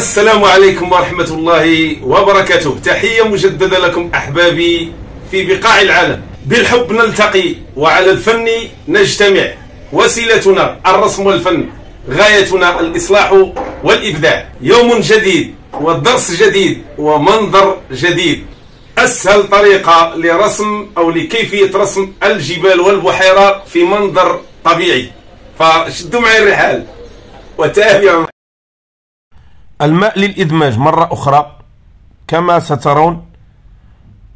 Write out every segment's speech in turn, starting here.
السلام عليكم ورحمة الله وبركاته تحية مجددة لكم أحبابي في بقاع العالم بالحب نلتقي وعلى الفن نجتمع وسيلتنا الرسم والفن غايتنا الإصلاح والإبداع يوم جديد ودرس جديد ومنظر جديد أسهل طريقة لرسم أو لكيفية رسم الجبال والبحيرة في منظر طبيعي فشدوا معي الرحال وتابعوا الماء للإدماج مرة أخرى كما سترون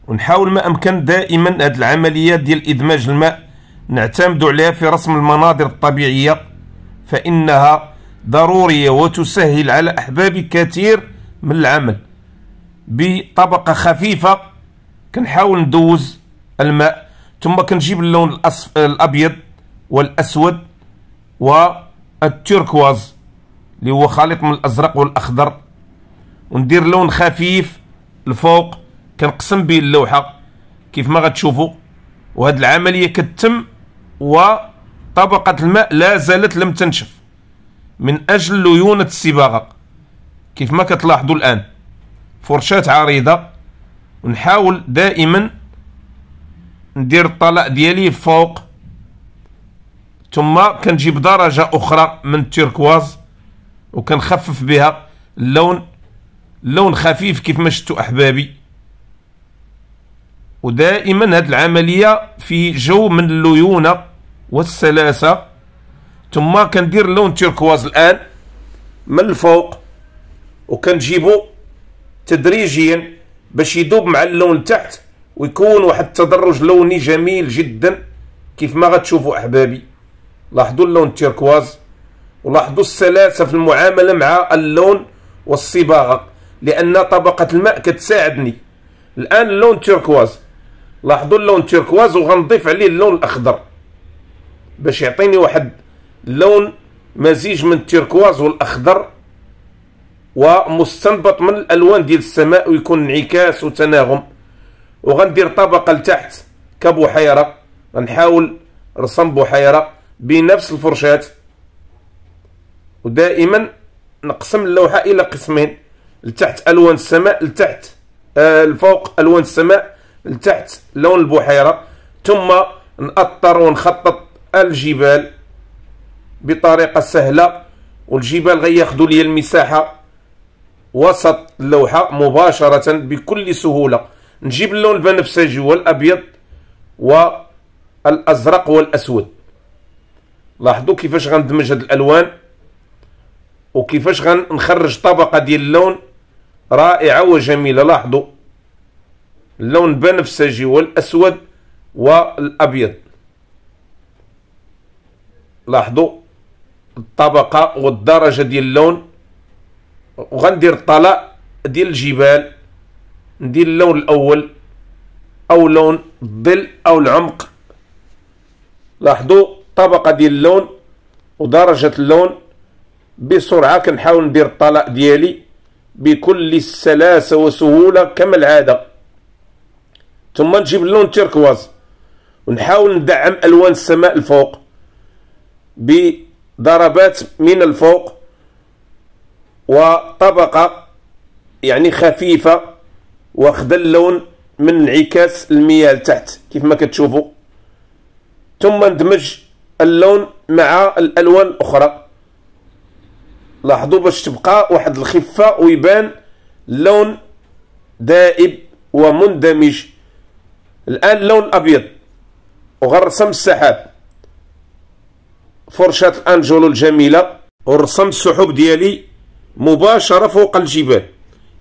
ونحاول ما أمكن دائما هذه العملية ديال إدماج الماء نعتمد عليها في رسم المناظر الطبيعية فإنها ضرورية وتسهل على أحباب كثير من العمل بطبقة خفيفة كنحاول ندوز الماء ثم كنجيب اللون الأبيض والأسود والتركواز اللي هو خليط من الازرق والاخضر وندير لون خفيف الفوق كنقسم به اللوحه كيف ما غتشوفوا وهذه العمليه كتم وطبقه الماء لا زالت لم تنشف من اجل ليونه الصباغه كيف ما كتلاحظوا الان فرشاه عريضه ونحاول دائما ندير الطلاء ديالي فوق ثم كنجيب درجه اخرى من التركواز وكنخفف بها اللون لون خفيف كيف ما شفتوا احبابي ودائما هذه العمليه في جو من الليونه والسلاسه ثم كندير اللون التركواز الان من الفوق وكنجيبو تدريجيا باش يذوب مع اللون تحت ويكون واحد التدرج لوني جميل جدا كيف ما غتشوفوا احبابي لاحظوا اللون التركواز ولاحظوا السلاسة في المعاملة مع اللون والصباغة لأن طبقة الماء كتساعدني الآن اللون تركواز لاحظوا اللون تركواز وغنضيف عليه اللون الأخضر باش يعطيني واحد لون مزيج من التركواز والأخضر ومستنبط من الألوان ديال السماء ويكون انعكاس وتناغم وغندير طبقة لتحت كبحيرة غنحاول رسم بحيرة بنفس الفرشات ودائما نقسم اللوحة إلى قسمين لتحت ألوان السماء لتحت آه الفوق ألوان السماء لتحت لون البحيرة ثم نأطر ونخطط الجبال بطريقة سهلة والجبال غياخدو لي المساحة وسط اللوحة مباشرة بكل سهولة نجيب اللون البنفسجي والأبيض والأزرق والأسود لاحظوا كيفاش غندمج هاد الألوان وكيفاش غنخرج طبقة ديال اللون رائعة وجميلة لاحظوا اللون بنفسجي والأسود والأبيض لاحظوا الطبقة والدرجة ديال اللون وغندير الطلاء ديال الجبال ندير اللون الأول أو لون الظل أو العمق لاحظوا طبقة ديال اللون ودرجة اللون بسرعة كنحاول ندير الطلاق ديالي بكل السلاسة وسهولة كما العادة ثم نجيب اللون تيركواز ونحاول ندعم ألوان السماء الفوق بضربات من الفوق وطبقة يعني خفيفة واخدة اللون من انعكاس المياه لتحت كيف ما كتشوفوا ثم ندمج اللون مع الألوان الأخرى لاحظوا باش تبقى واحد الخفة ويبان لون دائب ومندمج الآن اللون الأبيض وغرسم السحاب فرشة الأنجولو الجميلة ورسم السحب ديالي مباشرة فوق الجبال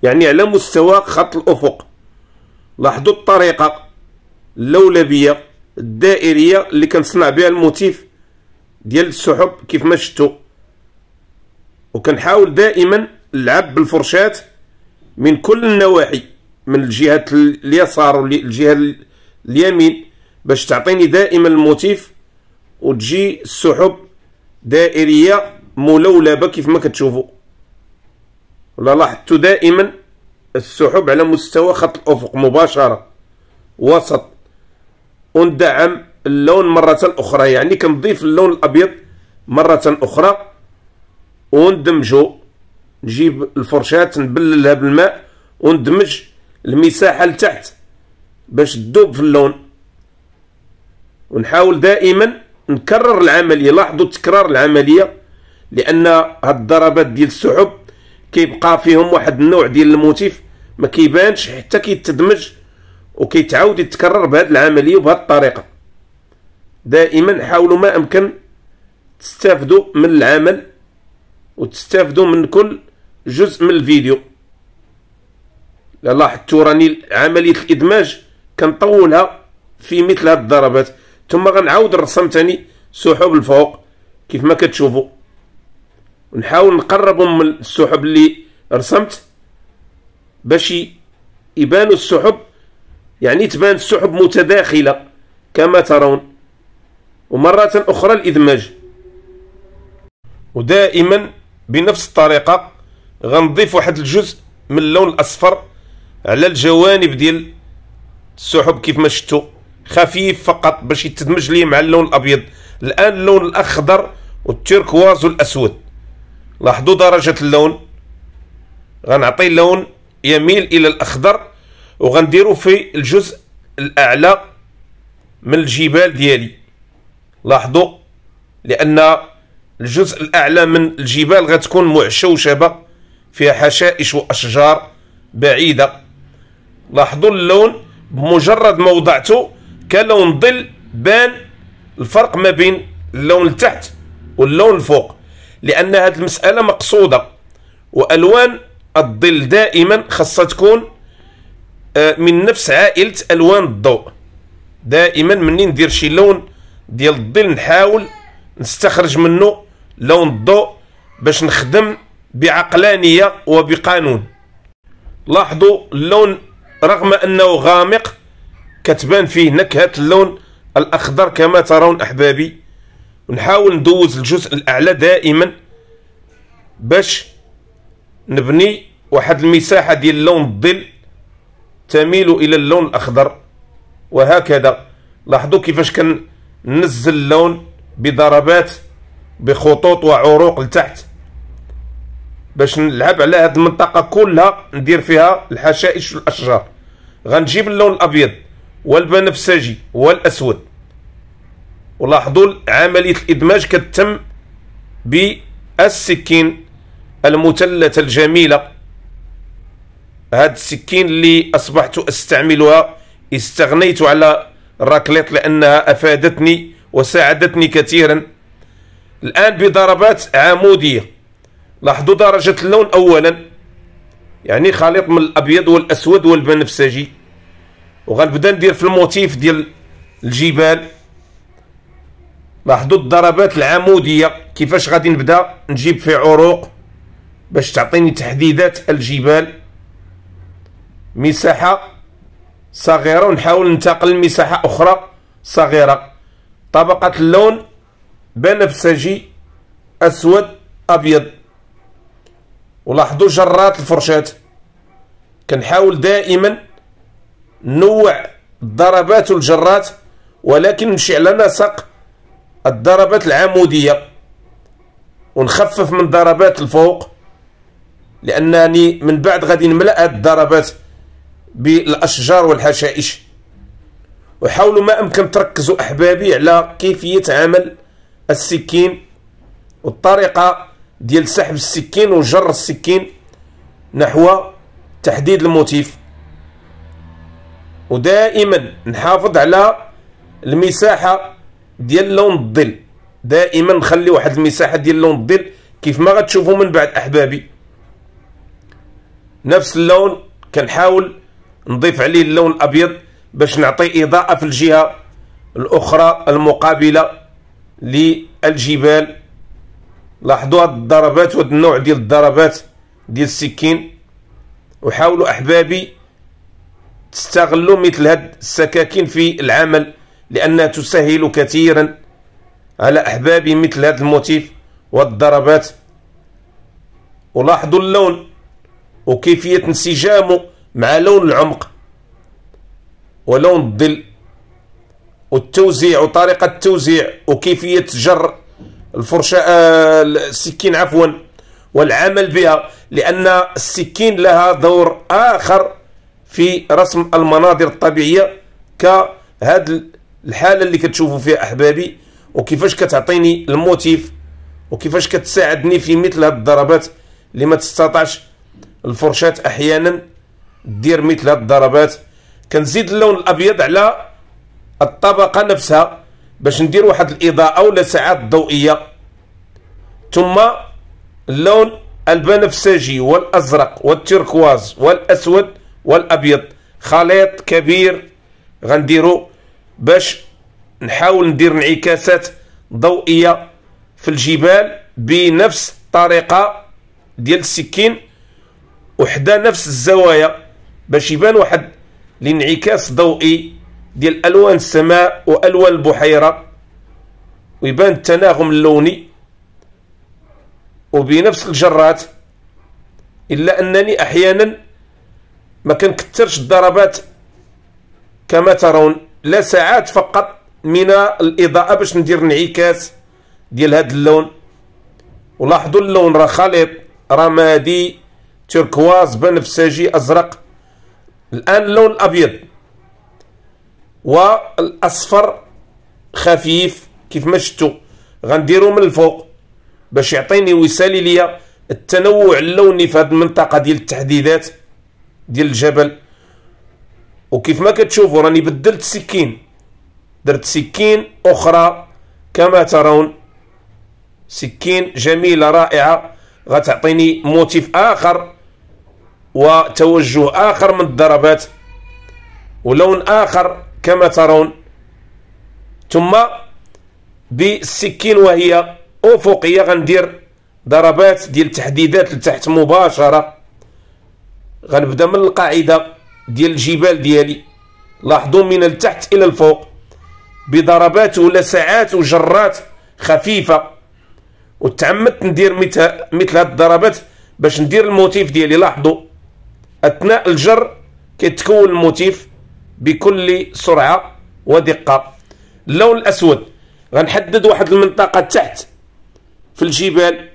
يعني على مستوى خط الأفق لاحظوا الطريقة اللولبية الدائرية اللي كنصنع بها الموتيف ديال السحب كيف ما شفتوا وكنحاول دائما نلعب بالفرشات من كل النواحي من الجهة اليسار والجهة اليمين باش تعطيني دائما الموتيف وتجي السحب دائرية ملولبة كيف ما كتشوفوا ولا لاحظتوا دائما السحب على مستوى خط الأفق مباشرة وسط وندعم اللون مرة أخرى يعني كنضيف اللون الأبيض مرة أخرى وندمجو نجيب الفرشاة نبللها بالماء وندمج المساحة لتحت باش تدوب في اللون ونحاول دائما نكرر العملية لاحظوا تكرار العملية لأن هاد الضربات ديال السحب كيبقى فيهم واحد النوع ديال الموتيف ما كيبانش حتى كيتدمج وكيتعاود يتكرر بهاد العملية وبهاد الطريقة دائما حاولوا ما أمكن تستافدوا من العمل وتستافدوا من كل جزء من الفيديو لاحظتوا راني عمليه الادماج كنطولها في مثل هاد الضربات ثم غنعاود الرسم تاني سحب الفوق كيف ما كتشوفوا نحاول نقربهم من السحب اللي رسمت باش يبانوا السحب يعني تبان السحب متداخله كما ترون ومره اخرى الادماج ودائما بنفس الطريقة غنضيف واحد الجزء من اللون الأصفر على الجوانب ديال السحب كيف ما شفتوا خفيف فقط باش يتدمج ليه مع اللون الأبيض الآن اللون الأخضر والتركواز والأسود لاحظوا درجة اللون غنعطي لون يميل إلى الأخضر وغنديرو في الجزء الأعلى من الجبال ديالي لاحظوا لأن الجزء الأعلى من الجبال غتكون معشوشبة فيها حشائش وأشجار بعيدة لاحظوا اللون بمجرد ما وضعته كلون ظل بان الفرق ما بين اللون التحت واللون الفوق لأن هذه المسألة مقصودة وألوان الظل دائما خاصها تكون آه، من نفس عائلة ألوان الضوء دائما منين ندير شي لون ديال الظل نحاول نستخرج منه لون الضوء باش نخدم بعقلانية وبقانون لاحظوا اللون رغم أنه غامق كتبان فيه نكهة اللون الأخضر كما ترون أحبابي ونحاول ندوز الجزء الأعلى دائما باش نبني واحد المساحة ديال لون الظل تميل إلى اللون الأخضر وهكذا لاحظوا كيفاش كننزل اللون بضربات بخطوط وعروق لتحت باش نلعب على هاد المنطقه كلها ندير فيها الحشائش والاشجار غنجيب اللون الابيض والبنفسجي والاسود ولاحظوا عمليه الادماج كتتم بالسكين المثلثه الجميله هاد السكين اللي اصبحت استعملها استغنيت على الراكليت لانها افادتني وساعدتني كثيرا الآن بضربات عمودية لاحظوا درجة اللون أولا يعني خليط من الأبيض والأسود والبنفسجي وغنبدا ندير في الموتيف ديال الجبال لاحظوا الضربات العمودية كيفاش غادي نبدا نجيب في عروق باش تعطيني تحديدات الجبال مساحة صغيرة ونحاول ننتقل لمساحة أخرى صغيرة طبقة اللون بنفسجي أسود أبيض ولاحظوا جرات الفرشات كنحاول دائما نوع الضربات والجرات ولكن نمشي على نسق الضربات العمودية ونخفف من ضربات الفوق لأنني من بعد غادي نملأ هاد الضربات بالأشجار والحشائش وحاولوا ما أمكن تركزوا أحبابي على كيفية عمل السكين والطريقة ديال سحب السكين وجر السكين نحو تحديد الموتيف ودائما نحافظ على المساحة ديال لون الظل دائما نخلي واحد المساحة ديال لون الظل كيف ما غتشوفوا من بعد أحبابي نفس اللون كنحاول نضيف عليه اللون الأبيض باش نعطي إضاءة في الجهة الأخرى المقابلة للجبال لاحظوا هاد الضربات وهاد النوع ديال الضربات ديال السكين وحاولوا أحبابي تستغلوا مثل هاد السكاكين في العمل لأنها تسهل كثيرا على أحبابي مثل هاد الموتيف والضربات ولاحظوا اللون وكيفية انسجامه مع لون العمق ولون الظل والتوزيع وطريقة التوزيع وكيفية جر الفرشاة آه، السكين عفوا والعمل بها لأن السكين لها دور آخر في رسم المناظر الطبيعية كهذا الحالة اللي كتشوفوا فيها أحبابي وكيفاش كتعطيني الموتيف وكيفاش كتساعدني في مثل هاد الضربات اللي ما تستطعش الفرشاة أحيانا دير مثل هاد الضربات كنزيد اللون الابيض على الطبقه نفسها باش ندير واحد الاضاءه ولا ساعات ضوئيه ثم اللون البنفسجي والازرق والتركواز والاسود والابيض خليط كبير غنديرو باش نحاول ندير انعكاسات ضوئيه في الجبال بنفس الطريقه ديال السكين وحده نفس الزوايا باش يبان واحد لانعكاس ضوئي ديال الوان السماء والوان البحيره ويبان التناغم اللوني وبنفس الجرات الا انني احيانا ما كنكثرش الضربات كما ترون لا ساعات فقط من الاضاءه باش ندير انعكاس ديال هذا اللون ولاحظوا اللون راه خليط رمادي تركواز بنفسجي ازرق الآن اللون الأبيض والأصفر خفيف كيف ما شفتوا غنديرو من الفوق باش يعطيني ويسالي ليا التنوع اللوني في هذه المنطقة ديال التحديدات ديال الجبل وكيف ما كتشوفوا راني بدلت سكين درت سكين أخرى كما ترون سكين جميلة رائعة غتعطيني موتيف آخر وتوجه آخر من الضربات ولون آخر كما ترون ثم بالسكين وهي أفقية غندير ضربات ديال التحديدات لتحت مباشرة غنبدا من القاعدة ديال الجبال ديالي لاحظوا من التحت إلى الفوق بضربات ولسعات وجرات خفيفة وتعمدت ندير مثل هاد الضربات باش ندير الموتيف ديالي لاحظوا أثناء الجر كيتكون الموتيف بكل سرعة ودقة اللون الأسود غنحدد واحد المنطقة تحت في الجبال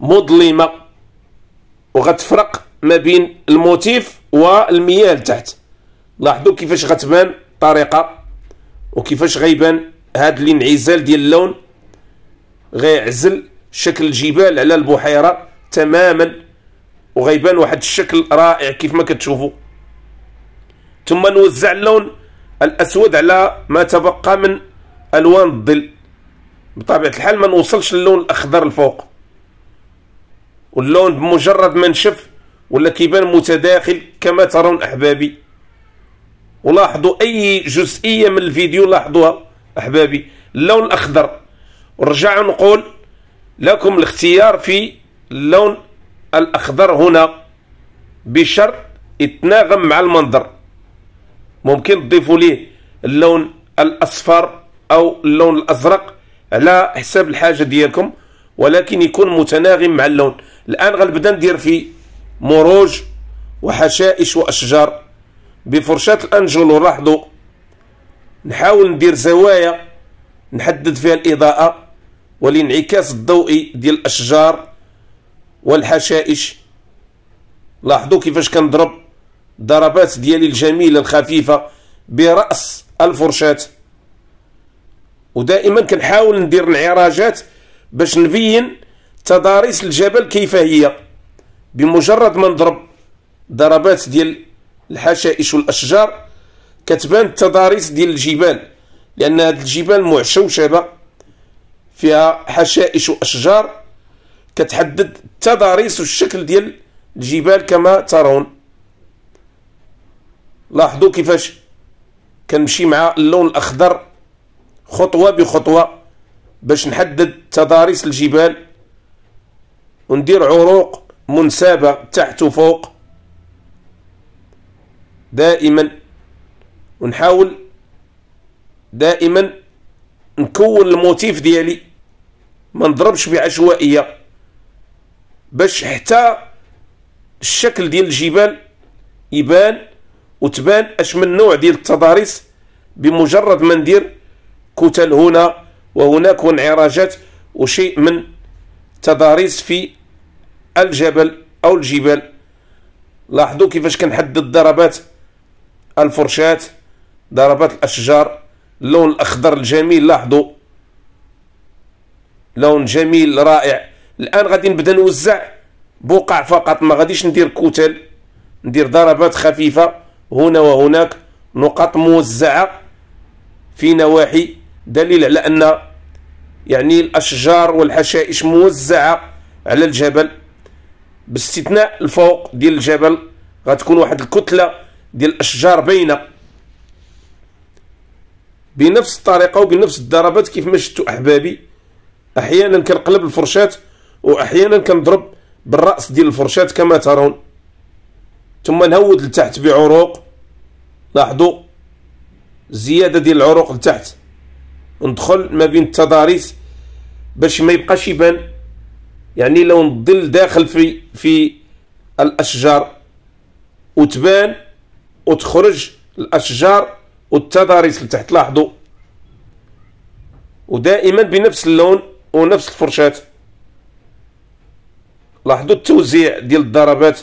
مظلمة وغتفرق ما بين الموتيف والمياه لتحت لاحظوا كيفاش غتبان الطريقة وكيفاش غيبان هاد الانعزال ديال اللون غيعزل شكل الجبال على البحيرة تماما وغيبان واحد الشكل رائع كيف ما كتشوفوا ثم نوزع اللون الاسود على ما تبقى من الوان الظل بطبيعه الحال ما نوصلش للون الاخضر الفوق واللون بمجرد ما نشف ولا كيبان متداخل كما ترون احبابي ولاحظوا اي جزئيه من الفيديو لاحظوها احبابي اللون الاخضر ورجع نقول لكم الاختيار في اللون الأخضر هنا بشرط يتناغم مع المنظر ممكن تضيفوا ليه اللون الأصفر أو اللون الأزرق على حساب الحاجة ديالكم ولكن يكون متناغم مع اللون الآن غنبدا ندير في مروج وحشائش وأشجار بفرشاة الأنجلو لاحظوا نحاول ندير زوايا نحدد فيها الإضاءة والانعكاس الضوئي ديال الأشجار والحشائش لاحظوا كيفاش كنضرب ضربات ديالي الجميلة الخفيفة برأس الفرشاة ودائما كنحاول ندير انعراجات باش نبين تضاريس الجبل كيف هي بمجرد ما نضرب ضربات ديال الحشائش والأشجار كتبان التضاريس ديال الجبال لأن هذه الجبال معشوشبة فيها حشائش وأشجار كتحدد التضاريس والشكل ديال الجبال كما ترون لاحظوا كيفاش كنمشي مع اللون الاخضر خطوه بخطوه باش نحدد تضاريس الجبال وندير عروق منسابه تحت وفوق دائما ونحاول دائما نكون الموتيف ديالي ما نضربش بعشوائيه باش حتى الشكل ديال الجبال يبان وتبان اش من نوع ديال التضاريس بمجرد ما ندير كتل هنا وهناك وانعراجات وشيء من تضاريس في الجبل او الجبال لاحظوا كيفاش كنحدد ضربات الفرشات ضربات الاشجار اللون الاخضر الجميل لاحظوا لون جميل رائع الان غادي نبدا نوزع بقع فقط ما غاديش ندير كتل ندير ضربات خفيفه هنا وهناك نقاط موزعه في نواحي دليل على ان يعني الاشجار والحشائش موزعه على الجبل باستثناء الفوق ديال الجبل غتكون واحد الكتله ديال الاشجار باينه بنفس الطريقه وبنفس الضربات كيف ما شفتوا احبابي احيانا كنقلب الفرشات واحيانا كنضرب بالراس ديال الفرشاة كما ترون ثم نهود لتحت بعروق لاحظوا زيادة ديال العروق لتحت ندخل ما بين التضاريس باش ما يبقاش يبان يعني لو الظل داخل في في الاشجار وتبان وتخرج الاشجار والتضاريس لتحت لاحظوا ودائما بنفس اللون ونفس الفرشات لاحظوا التوزيع ديال الضربات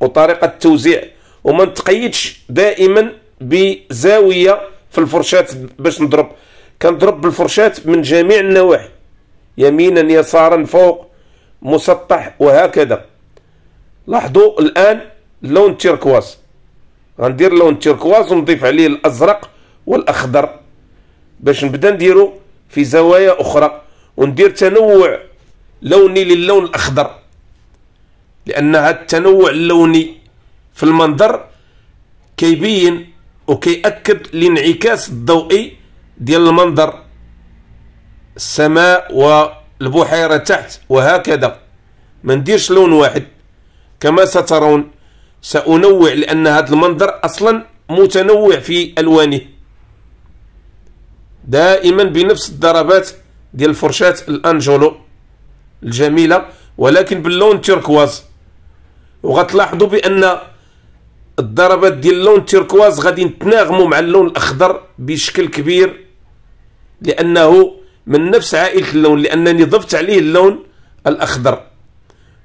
وطريقه التوزيع وما نتقيدش دائما بزاويه في الفرشات باش نضرب كنضرب بالفرشات من جميع النواحي يمينا يسارا فوق مسطح وهكذا لاحظوا الان لون التيركواز غندير لون التيركواز ونضيف عليه الازرق والاخضر باش نبدا نديرو في زوايا اخرى وندير تنوع لوني للون الأخضر لان هذا التنوع اللوني في المنظر كيبين وكيأكد الانعكاس الضوئي ديال المنظر السماء والبحيرة تحت وهكذا ما نديرش لون واحد كما سترون سأنوع لأن هذا المنظر أصلا متنوع في ألوانه دائما بنفس الضربات ديال فرشاة الأنجولو الجميلة ولكن باللون تركواز وغتلاحظوا بأن الضربات ديال اللون تركواز غادي يتناغموا مع اللون الأخضر بشكل كبير لأنه من نفس عائلة اللون لأنني ضفت عليه اللون الأخضر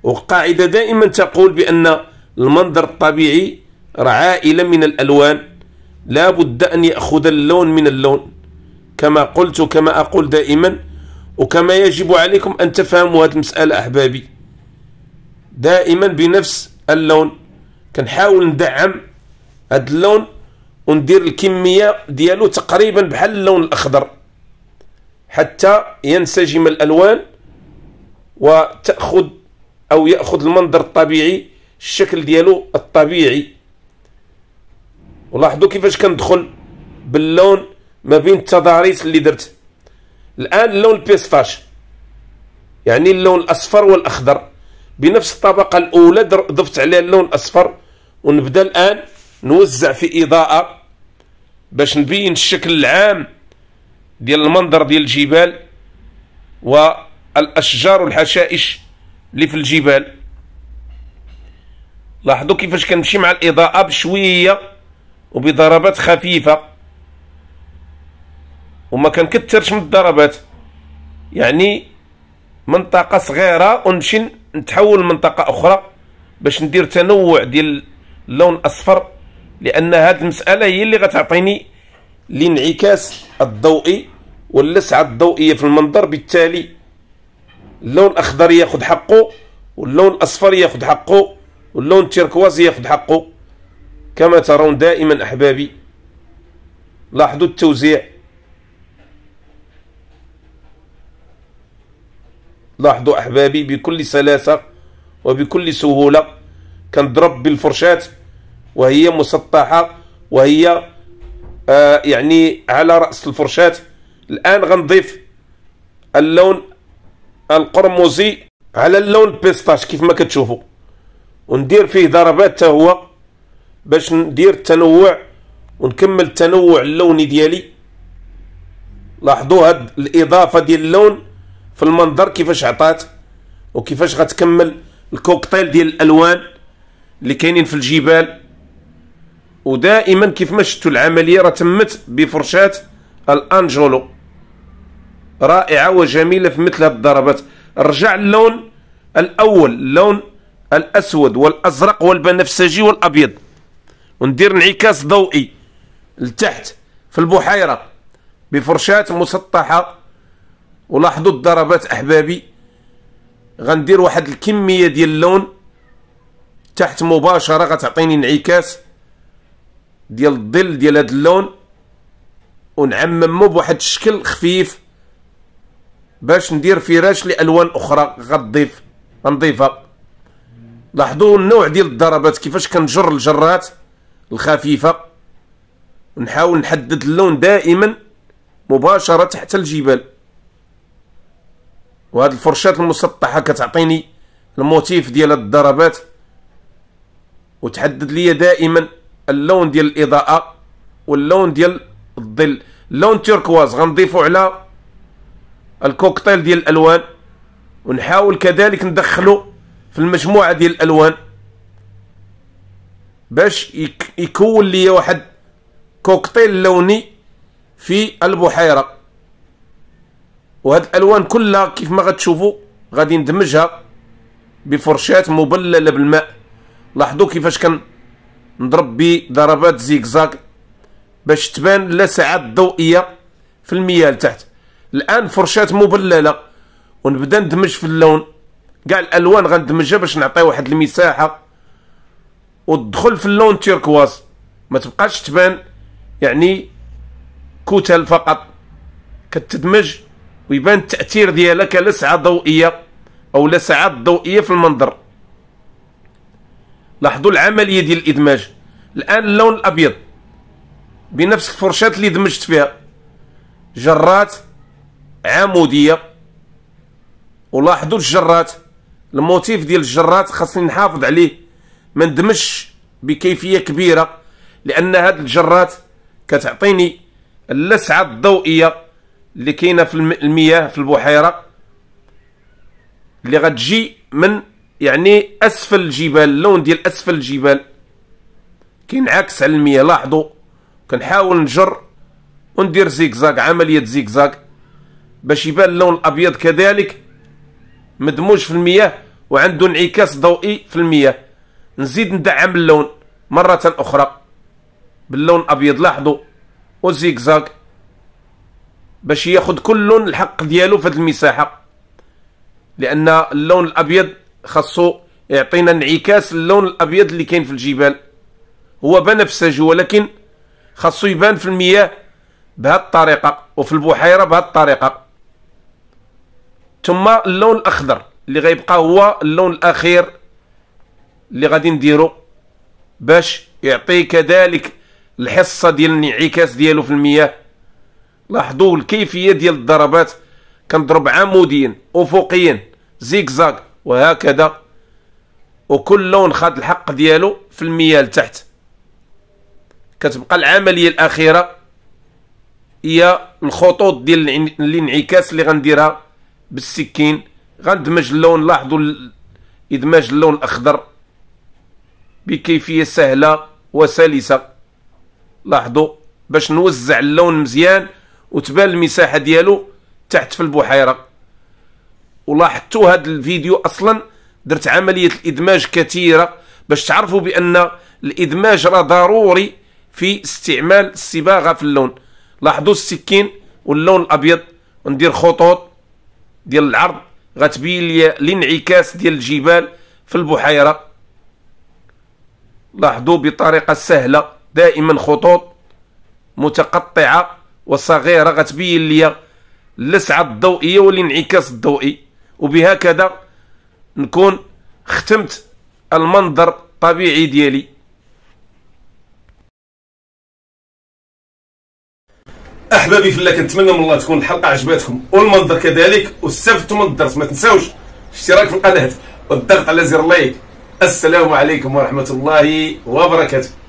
وقاعدة دائما تقول بأن المنظر الطبيعي راه عائلة من الألوان لا بد أن يأخذ اللون من اللون كما قلت كما أقول دائما وكما يجب عليكم أن تفهموا هذه المسألة أحبابي دائما بنفس اللون كنحاول ندعم هذا اللون وندير الكمية ديالو تقريبا بحال اللون الأخضر حتى ينسجم الألوان وتأخذ أو يأخذ المنظر الطبيعي الشكل ديالو الطبيعي ولاحظوا كيفاش كندخل باللون ما بين التضاريس اللي درت الآن اللون البيستاش يعني اللون الأصفر والأخضر بنفس الطبقة الأولى ضفت عليها اللون الأصفر ونبدأ الآن نوزع في إضاءة باش نبين الشكل العام ديال المنظر ديال الجبال والأشجار والحشائش اللي في الجبال لاحظوا كيفاش كنمشي مع الإضاءة بشوية وبضربات خفيفة وما كنكثرش من الضربات يعني منطقة صغيرة ونمشي نتحول لمنطقة أخرى باش ندير تنوع ديال اللون الأصفر لأن هذه المسألة هي اللي غتعطيني الانعكاس الضوئي واللسعة الضوئية في المنظر بالتالي اللون الأخضر ياخد حقه واللون الأصفر ياخد حقه واللون التركواز ياخد حقه كما ترون دائما أحبابي لاحظوا التوزيع لاحظوا أحبابي بكل سلاسة وبكل سهولة كنضرب بالفرشاة وهي مسطحة وهي آه يعني على رأس الفرشاة الآن غنضيف اللون القرمزي على اللون بيستاش كيف ما كتشوفوا وندير فيه ضربات تا هو باش ندير التنوع ونكمل التنوع اللوني ديالي لاحظوا هاد الإضافة ديال اللون في المنظر كيفاش عطات وكيفاش غتكمل الكوكتيل ديال الالوان اللي كاينين في الجبال ودائما كيف ما شفتوا العمليه راه تمت بفرشاه الانجولو رائعه وجميله في مثل هذه الضربات رجع اللون الاول اللون الاسود والازرق والبنفسجي والابيض وندير انعكاس ضوئي لتحت في البحيره بفرشاه مسطحه ولاحظوا الضربات احبابي غندير واحد الكميه ديال اللون تحت مباشره غتعطيني انعكاس ديال الظل ديال هذا اللون ونعممو بواحد الشكل خفيف باش ندير فراش لالوان اخرى غتضيف غنضيفها لاحظوا النوع ديال الضربات كيفاش كنجر الجرات الخفيفه ونحاول نحدد اللون دائما مباشره تحت الجبال وهاد الفرشات المسطحه كتعطيني الموتيف ديال الضربات وتحدد لي دائما اللون ديال الاضاءه واللون ديال الظل لون تركواز غنضيفو على الكوكتيل ديال الالوان ونحاول كذلك ندخلو في المجموعه ديال الالوان باش يكون لي واحد كوكتيل لوني في البحيره وهاد الالوان كلها كيف ما غتشوفوا غادي ندمجها بفرشات مبلله بالماء لاحظوا كيفاش كان نضرب بضربات زيكزاك باش تبان اللسعات الضوئيه في المياه لتحت الان فرشات مبلله ونبدا ندمج في اللون كاع الالوان غندمجها باش نعطي واحد المساحه وتدخل في اللون تيركواز ما تبقاش تبان يعني كتل فقط كتدمج ويبان التاثير ديالها كلسعه ضوئيه او لسعات ضوئيه في المنظر لاحظوا العمليه ديال الادماج الان اللون الابيض بنفس الفرشاه اللي دمجت فيها جرات عموديه ولاحظوا الجرات الموتيف ديال الجرات خاصني نحافظ عليه ما ندمجش بكيفيه كبيره لان هاد الجرات كتعطيني اللسعه الضوئيه اللي كاينه في المياه في البحيره اللي غتجي من يعني اسفل الجبال اللون ديال اسفل الجبال كينعكس على المياه لاحظوا كنحاول نجر وندير زيكزاك عمليه زيكزاك باش يبان اللون الابيض كذلك مدموج في المياه وعنده انعكاس ضوئي في المياه نزيد ندعم اللون مره اخرى باللون الابيض لاحظوا وزيكزاك باش ياخذ كل الحق ديالو في هذه المساحه لان اللون الابيض خاصو يعطينا انعكاس اللون الابيض اللي كاين في الجبال هو بنفسجي ولكن خاصو يبان في المياه بهذه الطريقه وفي البحيره بهذه الطريقه ثم اللون الاخضر اللي غيبقى هو اللون الاخير اللي غادي نديرو باش يعطي كذلك الحصه ديال الانعكاس ديالو في المياه لاحظوا الكيفيه ديال الضربات كنضرب عموديا افقيا زيكزاك وهكذا وكل لون خد الحق ديالو في المياه لتحت كتبقى العمليه الاخيره هي الخطوط ديال الانعكاس اللي غنديرها بالسكين غندمج اللون لاحظوا ادماج اللون الاخضر بكيفيه سهله وسلسه لاحظوا باش نوزع اللون مزيان وتبان المساحه ديالو تحت في البحيره ولاحظتوا هذا الفيديو اصلا درت عمليه الادماج كثيره باش تعرفوا بان الادماج راه ضروري في استعمال الصباغه في اللون لاحظوا السكين واللون الابيض وندير خطوط ديال العرض غتبين لي الانعكاس ديال الجبال في البحيره لاحظوا بطريقه سهله دائما خطوط متقطعه وصغيره غتبين ليا اللسعه الضوئيه والانعكاس الضوئي وبهكذا نكون ختمت المنظر الطبيعي ديالي احبابي في الله كنتمنى من الله تكون الحلقه عجبتكم والمنظر كذلك واستفدتوا من الدرس ما تنساوش الاشتراك في القناه والضغط على زر لايك السلام عليكم ورحمه الله وبركاته